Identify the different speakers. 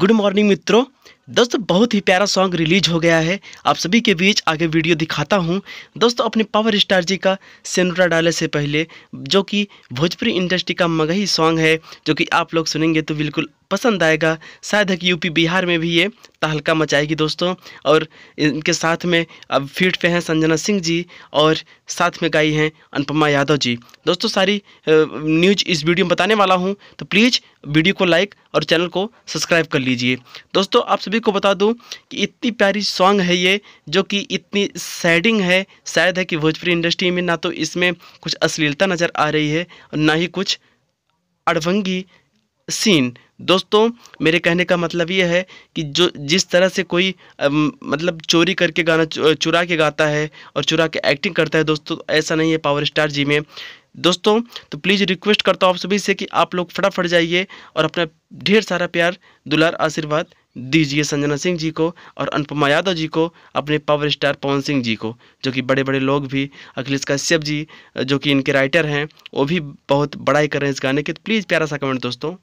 Speaker 1: good morning મિત્રો दोस्तों बहुत ही प्यारा सॉन्ग रिलीज हो गया है आप सभी के बीच आगे वीडियो दिखाता हूँ दोस्तों अपने पावर स्टार जी का सेनुरा डाले से पहले जो कि भोजपुरी इंडस्ट्री का मगही सॉन्ग है जो कि आप लोग सुनेंगे तो बिल्कुल पसंद आएगा शायद है कि यूपी बिहार में भी ये तहलका मचाएगी दोस्तों और इनके साथ में अब फीट पे हैं संजना सिंह जी और साथ में गाई हैं अनुपमा यादव जी दोस्तों सारी न्यूज इस वीडियो में बताने वाला हूँ तो प्लीज़ वीडियो को लाइक और चैनल को सब्सक्राइब कर लीजिए दोस्तों आप सभी सभी को बता दूं कि इतनी प्यारी सॉन्ग है ये जो कि इतनी सैडिंग है शायद है कि भोजपुरी इंडस्ट्री में ना तो इसमें कुछ अश्लीलता नज़र आ रही है और ना ही कुछ अड़वंगी सीन दोस्तों मेरे कहने का मतलब ये है कि जो जिस तरह से कोई मतलब चोरी करके गाना चुरा के गाता है और चुरा के एक्टिंग करता है दोस्तों ऐसा नहीं है पावर स्टार जी में दोस्तों तो प्लीज़ रिक्वेस्ट करता हूँ आप सभी से कि आप लोग फटाफट जाइए और अपना ढेर सारा प्यार दुलार आशीर्वाद दीजिए संजना सिंह जी को और अनुपमा यादव जी को अपने पावर स्टार पवन सिंह जी को जो कि बड़े बड़े लोग भी अखिलेश कश्यप जी जो कि इनके राइटर हैं वो भी बहुत बड़ाई कर रहे हैं इस गाने के तो प्लीज़ प्यारा सा कमेंट दोस्तों